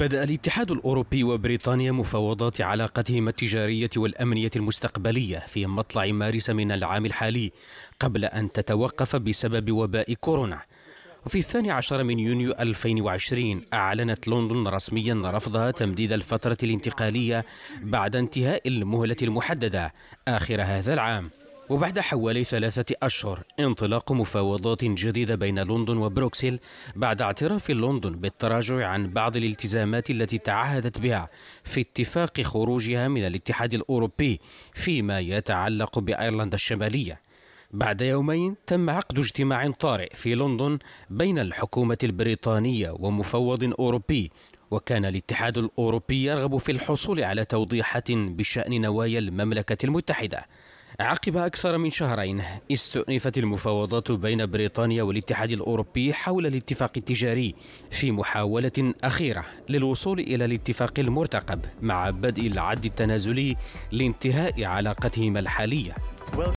بدأ الاتحاد الأوروبي وبريطانيا مفاوضات علاقتهما التجارية والأمنية المستقبلية في مطلع مارس من العام الحالي قبل أن تتوقف بسبب وباء كورونا وفي الثاني عشر من يونيو 2020 أعلنت لندن رسميا رفضها تمديد الفترة الانتقالية بعد انتهاء المهلة المحددة آخر هذا العام وبعد حوالي ثلاثة أشهر انطلاق مفاوضات جديدة بين لندن وبروكسل بعد اعتراف لندن بالتراجع عن بعض الالتزامات التي تعهدت بها في اتفاق خروجها من الاتحاد الأوروبي فيما يتعلق بأيرلندا الشمالية بعد يومين تم عقد اجتماع طارئ في لندن بين الحكومة البريطانية ومفوض أوروبي وكان الاتحاد الأوروبي يرغب في الحصول على توضيحات بشأن نوايا المملكة المتحدة عقب أكثر من شهرين استؤنفت المفاوضات بين بريطانيا والاتحاد الأوروبي حول الاتفاق التجاري في محاولة أخيرة للوصول إلى الاتفاق المرتقب مع بدء العد التنازلي لانتهاء علاقتهما الحالية